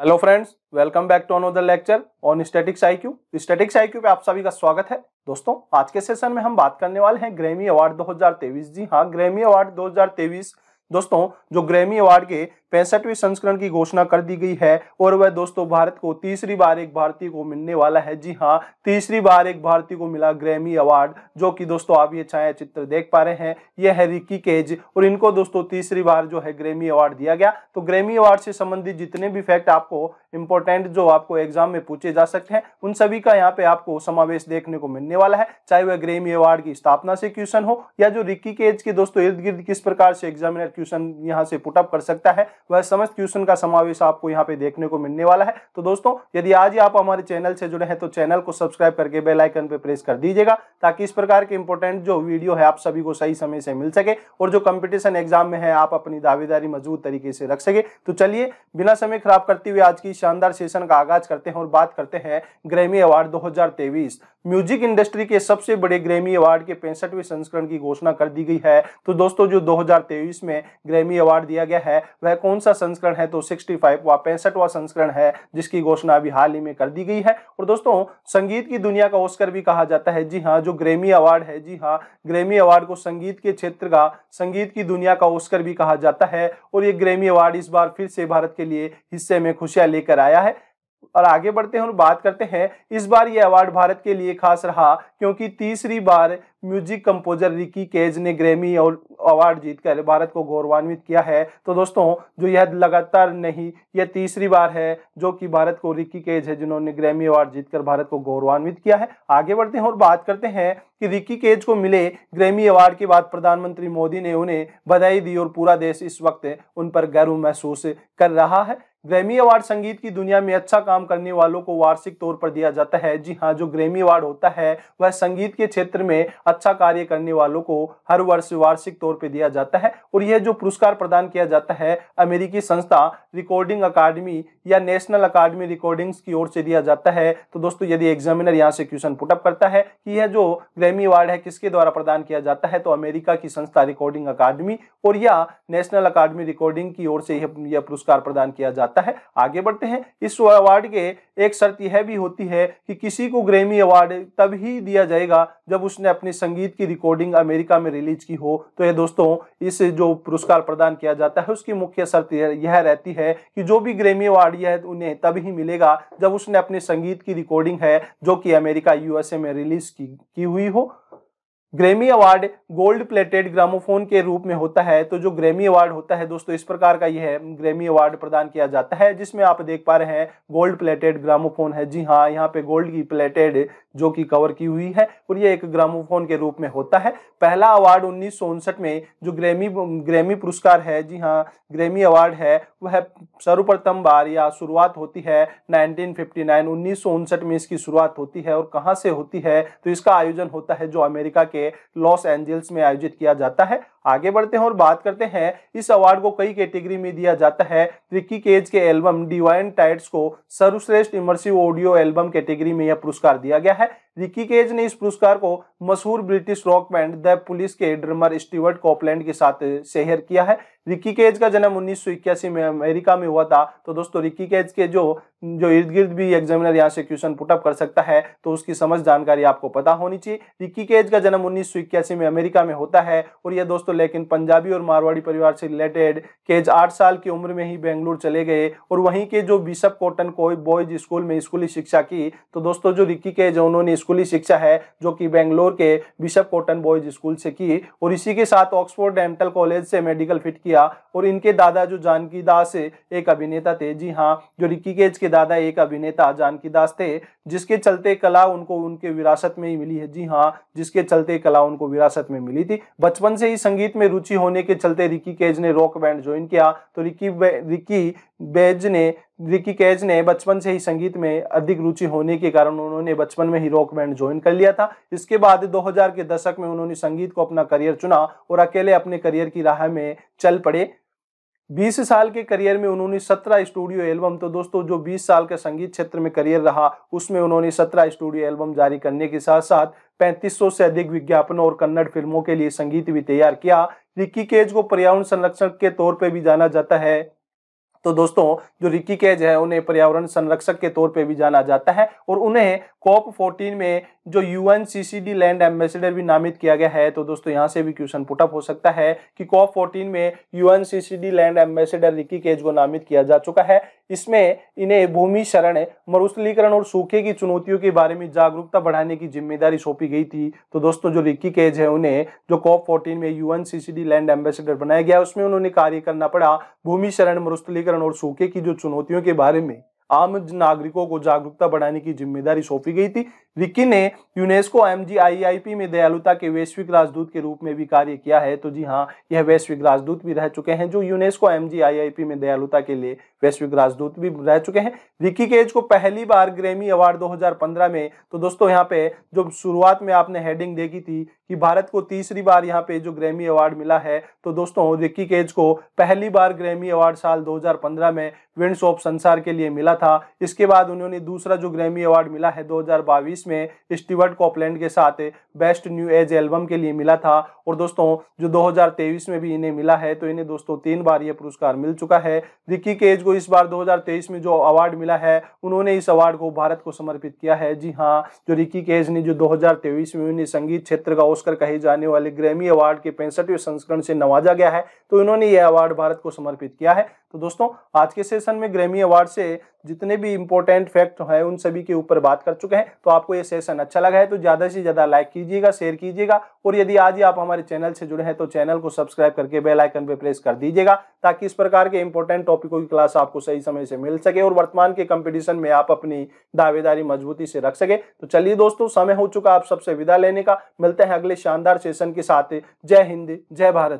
hello friends welcome back to another lecture on statics IQ statics IQ पे आप सभी का स्वागत है दोस्तों आज के सेशन में हम बात करने वाले हैं ग्रेमी अवार्ड 2023 जी हाँ ग्रेमी अवार्ड 2023 दोस्तों जो ग्रेमी अवार्ड के पैंसठवीं संस्करण की घोषणा कर दी गई है और वह दोस्तों भारत को तीसरी बार एक भारतीय को मिलने वाला है जी हाँ तीसरी बार एक भारतीय को मिला ग्रैमी अवार्ड जो कि दोस्तों आप ये छाया चित्र देख पा रहे हैं यह है रिकी केज और इनको दोस्तों तीसरी बार जो है ग्रैमी अवार्ड दिया गया तो ग्रैमी अवार्ड से संबंधित जितने भी फैक्ट आपको इंपॉर्टेंट जो आपको एग्जाम में पूछे जा सकते हैं उन सभी का यहाँ पे आपको समावेश देखने को मिलने वाला है चाहे वह ग्रेमी अवार्ड की स्थापना से क्वेश्चन हो या जो रिक्की केज के दोस्तों इर्द गिर्द किस प्रकार से एग्जामिनर क्वेश्चन यहाँ से पुटअप कर सकता है वह समस्त क्वेश्चन का समावेश आपको यहाँ पे देखने को मिलने वाला है तो दोस्तों यदि आज ही आप हमारे चैनल से जुड़े हैं तो चैनल को सब्सक्राइब करके बेल आइकन पे प्रेस कर दीजिएगा ताकि इस प्रकार के इंपॉर्टेंट जो वीडियो है आप सभी को सही समय से मिल सके और जो कंपटीशन एग्जाम में है आप अपनी दावेदारी मजबूत तरीके से रख सके तो चलिए बिना समय खराब करते हुए आज की शानदार सेशन का आगाज करते हैं और बात करते हैं ग्रेमी अवार्ड दो म्यूजिक इंडस्ट्री के सबसे बड़े ग्रेमी अवार्ड के पैंसठवें संस्करण की घोषणा कर दी गई है तो दोस्तों जो 2023 में ग्रेमी अवार्ड दिया गया है वह कौन कौन सा संस्करण है तो 65 व पैंसठवा संस्करण है जिसकी घोषणा अभी हाल ही में कर दी गई है और दोस्तों संगीत की दुनिया का ओस्कर भी कहा जाता है जी हाँ जो ग्रेमी अवार्ड है जी हाँ ग्रेमी अवार्ड को संगीत के क्षेत्र का संगीत की दुनिया का ओस्कर भी कहा जाता है और ये ग्रेमी अवार्ड इस बार फिर से भारत के लिए हिस्से में खुशियां लेकर आया है और आगे बढ़ते हैं और बात करते हैं इस बार ये अवार्ड भारत के लिए खास रहा क्योंकि तीसरी बार म्यूजिक कंपोजर रिकी केज ने ग्रेमी और अवार्ड जीतकर भारत को गौरवान्वित किया है तो दोस्तों जो यह लगातार नहीं यह तीसरी बार है जो कि भारत को रिकी केज है जिन्होंने ग्रैमी अवार्ड जीतकर भारत को गौरवान्वित किया है आगे बढ़ते हैं और बात करते हैं कि रिकी केज को मिले ग्रैमी अवार्ड के बाद प्रधानमंत्री मोदी ने उन्हें बधाई दी और पूरा देश इस वक्त उन पर गर्व महसूस कर रहा है ग्रैमी अवार्ड संगीत की दुनिया में अच्छा काम करने वालों को वार्षिक तौर पर दिया जाता है जी हाँ जो ग्रैमी अवार्ड होता है वह संगीत के क्षेत्र में अच्छा कार्य करने वालों को हर वर्ष वार्षिक तौर पर दिया जाता है और यह जो पुरस्कार प्रदान किया जाता है अमेरिकी संस्था रिकॉर्डिंग अकाडमी या नेशनल अकाडमी रिकॉर्डिंग्स की ओर से दिया जाता है तो दोस्तों यदि एग्जामिनर यहाँ से क्वेश्चन पुटअप करता है कि यह जो ग्रैमी अवार्ड है किसके द्वारा प्रदान किया जाता है तो अमेरिका की संस्था रिकॉर्डिंग अकाडमी और या नेशनल अकाडमी रिकॉर्डिंग की ओर से यह पुरस्कार प्रदान किया जाता है आगे बढ़ते हैं इस अवार्ड के एक शर्त यह भी होती है कि किसी को ग्रैमी अवार्ड तब ही दिया जाएगा जब उसने अपनी संगीत की रिकॉर्डिंग अमेरिका में रिलीज की हो तो ये दोस्तों इस जो पुरस्कार प्रदान किया जाता है उसकी मुख्य शर्त यह रहती है कि जो भी ग्रेमी अवार्ड यह उन्हें तभी ही मिलेगा जब उसने अपने संगीत की रिकॉर्डिंग है जो कि अमेरिका यूएसए में रिलीज की, की हुई हो Grammy award gold plated gramophone के रूप में होता है तो जो ग्रेमी अवार्ड होता है दोस्तों इस प्रकार का यह है ग्रेमी अवार्ड प्रदान किया जाता है जिसमें आप देख पा रहे हैं गोल्ड प्लेटेड ग्रामोफोन है जी हाँ यहाँ पे गोल्ड की प्लेटेड जो कि कवर की हुई है और यह एक ग्रामोफोन के रूप में होता है पहला अवार्ड उन्नीस में जो ग्रेमी ग्रेमी पुरस्कार है जी हाँ ग्रेमी अवार्ड है वह सर्वप्रथम बार या शुरुआत होती है नाइनटीन उन्नीस में इसकी शुरुआत होती है और कहाँ से होती है तो इसका आयोजन होता है जो अमेरिका के के लॉस एंजल्स में आयोजित किया जाता है आगे बढ़ते हैं और बात करते हैं इस अवार्ड को कई कैटेगरी में दिया जाता है रिक्की केज के एल्बम डिवाइन टाइट्स को सर्वश्रेष्ठ इमर्सिव ऑडियो एल्बम कैटेगरी में यह पुरस्कार दिया गया है रिक्की केज ने इस पुरस्कार को मशहूर British rock band the Police के ड्रमर स्टीवर्ट कॉपलैंड के साथ शेयर किया है रिक्की केज का जन्म उन्नीस में अमेरिका में हुआ था तो दोस्तों रिक्की केज के जो जो इर्द गिर्द भी एग्जामिनर यहाँ से क्वेश्चन पुटअप कर सकता है तो उसकी समझ जानकारी आपको पता होनी चाहिए रिक्की केज का जन्म उन्नीस में अमेरिका में होता है और यह दोस्तों लेकिन पंजाबी और मारवाड़ी परिवार से रिलेटेड केज आठ साल की उम्र में ही बेंगलुरु चले गए और वहीं के जो बिशप कॉटन कोई बॉयज स्कूल में स्कूली शिक्षा की तो दोस्तों जो रिक्की केज है उन्होंने स्कूली शिक्षा है जो कि बेंगलोर के बिशप कॉटन बॉयज स्कूल से की और इसी के साथ ऑक्सफोर्ड डेंटल कॉलेज से मेडिकल फिट किया और इनके दादा जो जानकी दास एक अभिनेता थे जी हाँ जो रिक्की केज के दादा एक अभिनेता जानकी दास थे जिसके चलते कला उनको उनके विरासत में ही मिली है जी हाँ जिसके चलते कला उनको विरासत में मिली थी बचपन से ही संगीत संगीत में रुचि होने के चलते रिकी केज ने रॉक बैंड ज्वाइन किया तो रिकी बे, रिकी बेज ने रिकी कैज ने बचपन से ही संगीत में अधिक रुचि होने के कारण उन्होंने बचपन में ही रॉक बैंड ज्वाइन कर लिया था इसके बाद 2000 के दशक में उन्होंने संगीत को अपना करियर चुना और अकेले अपने करियर की राह में चल पड़े 20 साल के करियर में उन्होंने 17 स्टूडियो एल्बम तो दोस्तों जो 20 साल का संगीत क्षेत्र में करियर रहा उसमें उन्होंने 17 स्टूडियो एल्बम जारी करने के साथ साथ 3500 से अधिक विज्ञापनों और कन्नड़ फिल्मों के लिए संगीत भी तैयार किया रिक्की केज को पर्यावरण संरक्षण के तौर पर भी जाना जाता है तो दोस्तों जो रिकी कैज है उन्हें पर्यावरण संरक्षक के तौर पे भी जाना जाता है और उन्हें कॉप 14 में जो यू एन लैंड एम्बेसडर भी नामित किया गया है तो दोस्तों यहां से भी क्वेश्चन पुटअप हो सकता है कि कॉप 14 में U N land ambassador Ricky Kej को नामित किया जा चुका है इसमें इन्हें भूमि शरण मरुस्थलीकरण और सूखे की चुनौतियों के बारे में जागरूकता बढ़ाने की जिम्मेदारी सौंपी गई थी तो दोस्तों जो रिकी कैज है उन्हें जो कॉप फोर्टीन में यू एन लैंड एम्बेसडर बनाया गया उसमें उन्होंने कार्य करना पड़ा भूमि शरण मरुस्थलीकरण शहरीकरण और सूखे की जो चुनौतियों के बारे में आम नागरिकों को जागरूकता बढ़ाने की जिम्मेदारी सौंपी गई थी विक्की ने यूनेस्को एम जी में दयालुता के वैश्विक राजदूत के रूप में भी कार्य किया है तो जी हाँ यह वैश्विक राजदूत भी रह चुके हैं जो यूनेस्को एम जी में दयालुता के लिए वैश्विक राजदूत भी रह चुके हैं विक्की केज को पहली बार ग्रेमी अवार्ड 2015 में तो दोस्तों यहाँ पे जो शुरुआत में आपने हेडिंग देखी थी कि भारत को तीसरी बार यहाँ पे जो ग्रेमी अवार्ड मिला है तो दोस्तों रिक्की केज को पहली बार ग्रेमी अवार्ड साल 2015 में विंड्स ऑफ संसार के लिए मिला था इसके बाद उन्होंने दूसरा जो ग्रेमी अवार्ड मिला है दो में स्टीवर्ट कॉपलैंड के साथ बेस्ट न्यू एज एल्बम के लिए मिला था और दोस्तों जो 2023 में भी इन्हें मिला है तो इन्हें दोस्तों तीन बार ये पुरस्कार मिल चुका है रिक्की केज को इस बार 2023 में जो अवार्ड मिला है उन्होंने इस अवार्ड को भारत को समर्पित किया है जी हाँ जो रिक्की केज ने जो दो में उन्हें संगीत क्षेत्र का ऑस्कर कहे जाने वाले ग्रैमी अवार्ड के पैंसठवें संस्करण से नवाजा गया है तो इन्होंने यह अवार्ड भारत को समर्पित किया है तो दोस्तों आज के सेशन में ग्रैमी अवार्ड से जितने भी इंपॉर्टेंट फैक्ट हैं उन सभी के ऊपर बात कर चुके हैं तो आपको ये सेशन अच्छा लगा है तो ज़्यादा से ज़्यादा लाइक कीजिएगा शेयर कीजिएगा और यदि आज ही आप हमारे चैनल से जुड़े हैं तो चैनल को सब्सक्राइब करके बेल आइकन पर प्रेस कर दीजिएगा ताकि इस प्रकार के इंपॉर्टेंट टॉपिकों की क्लास आपको सही समय से मिल सके और वर्तमान के कंपटीशन में आप अपनी दावेदारी मजबूती से रख सके तो चलिए दोस्तों समय हो चुका आप सबसे विदा लेने का मिलते हैं अगले शानदार सेशन के साथ जय हिंद जय भारत